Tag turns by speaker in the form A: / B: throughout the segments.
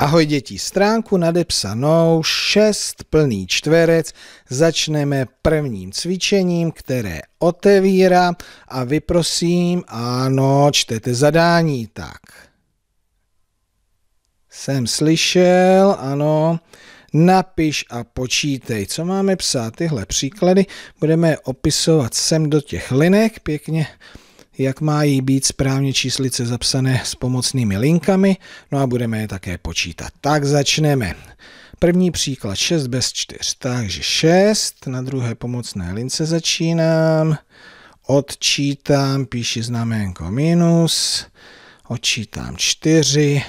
A: Ahoj děti, stránku nadepsanou 6 plný čtverec začneme prvním cvičením, které otevírá a vyprosím, ano, čtete zadání, tak. Jsem slyšel, ano, napiš a počítej. Co máme psát? Tyhle příklady budeme opisovat sem do těch linek, pěkně jak mají být správně číslice zapsané s pomocnými linkami, no a budeme je také počítat. Tak začneme. První příklad 6 bez 4, takže 6, na druhé pomocné lince začínám, odčítám, píši znaménko minus, odčítám 4,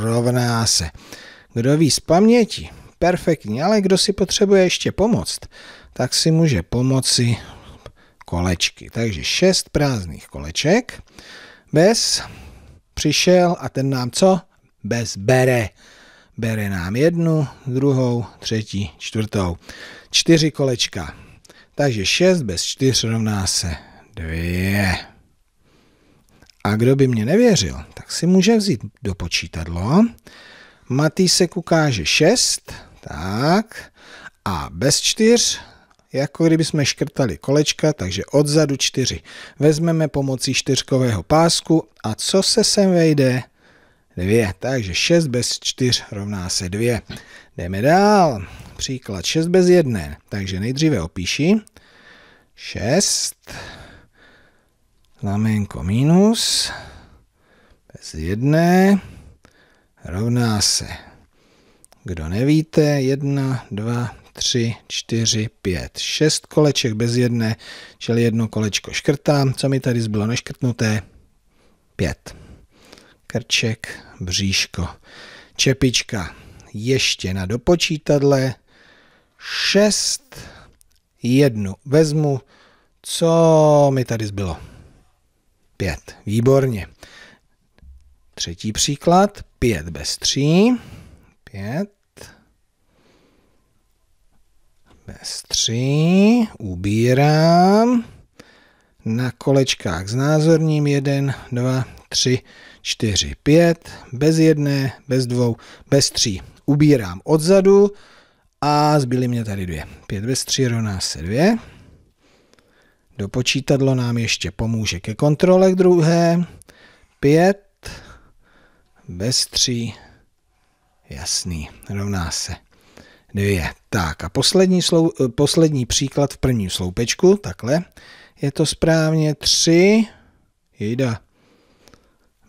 A: rovná se. Kdo ví z paměti? Perfektní, ale kdo si potřebuje ještě pomoct, tak si může pomoci kolečky. Takže šest prázdných koleček. Bez přišel a ten nám co? Bez bere. Bere nám jednu, druhou, třetí, čtvrtou. Čtyři kolečka. Takže šest bez čtyř rovná se dvě. A kdo by mě nevěřil, tak si může vzít do počítadlo. Matýsek ukáže 6, tak, a bez čtyř jako kdyby jsme škrtali kolečka, takže odzadu čtyři. Vezmeme pomocí čtyřkového pásku a co se sem vejde? Dvě, takže 6 bez 4 rovná se 2. Jdeme dál. Příklad 6 bez 1, takže nejdříve opíši. 6, znamenko minus, bez 1, rovná se, kdo nevíte, 1, 2, 3, 4, 5, 6 koleček bez jedné, čili jedno kolečko škrtám. Co mi tady zbylo neškrtnuté? 5. Krček, bříško, čepička. Ještě na dopočítadle 6, jednu vezmu. Co mi tady zbylo? 5. Výborně. Třetí příklad. 5 bez 3. 5. ps 3, ubírám, na kolečkách s názorním 1, 2, 3, 4, 5, bez jedné, bez dvou, bez tří. Ubírám odzadu a zbyly mě tady dvě. 5 bez 3 rovná se 2. Dopočítadlo nám ještě pomůže ke kontrole k druhé. 5 bez 3, jasný, rovná se dvě. Tak a poslední, slou, poslední příklad v prvním sloupečku, takhle. Je to správně tři, jejda,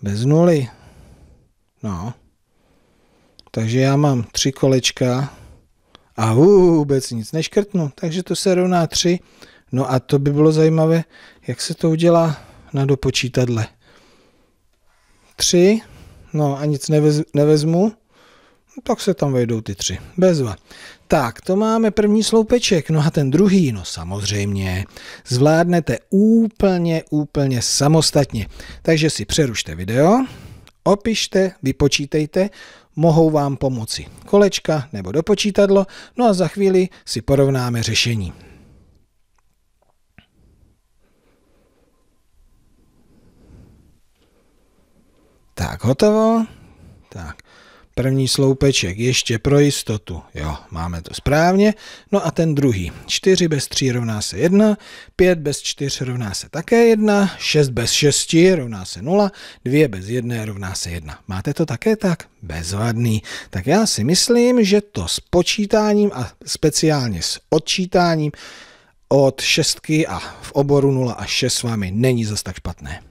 A: bez nuly. No, takže já mám tři kolečka a vůbec nic neškrtnu, takže to se rovná 3. No a to by bylo zajímavé, jak se to udělá na dopočítadle. 3, no a nic nevez, nevezmu, No, tak se tam vejdou ty tři. Bezva. Tak, to máme první sloupeček. No a ten druhý, no samozřejmě, zvládnete úplně, úplně samostatně. Takže si přerušte video, opište, vypočítejte, mohou vám pomoci kolečka nebo dopočítadlo, no a za chvíli si porovnáme řešení. Tak, hotovo. Tak, První sloupeček ještě pro jistotu. Jo, máme to správně. No a ten druhý. 4 bez 3 rovná se 1, 5 bez 4 rovná se také 1, 6 bez 6 rovná se 0, 2 bez 1 rovná se 1. Máte to také tak? Bezvadný. Tak já si myslím, že to s počítáním a speciálně s odčítáním od 6 a v oboru 0 až 6 s vámi není zas tak špatné.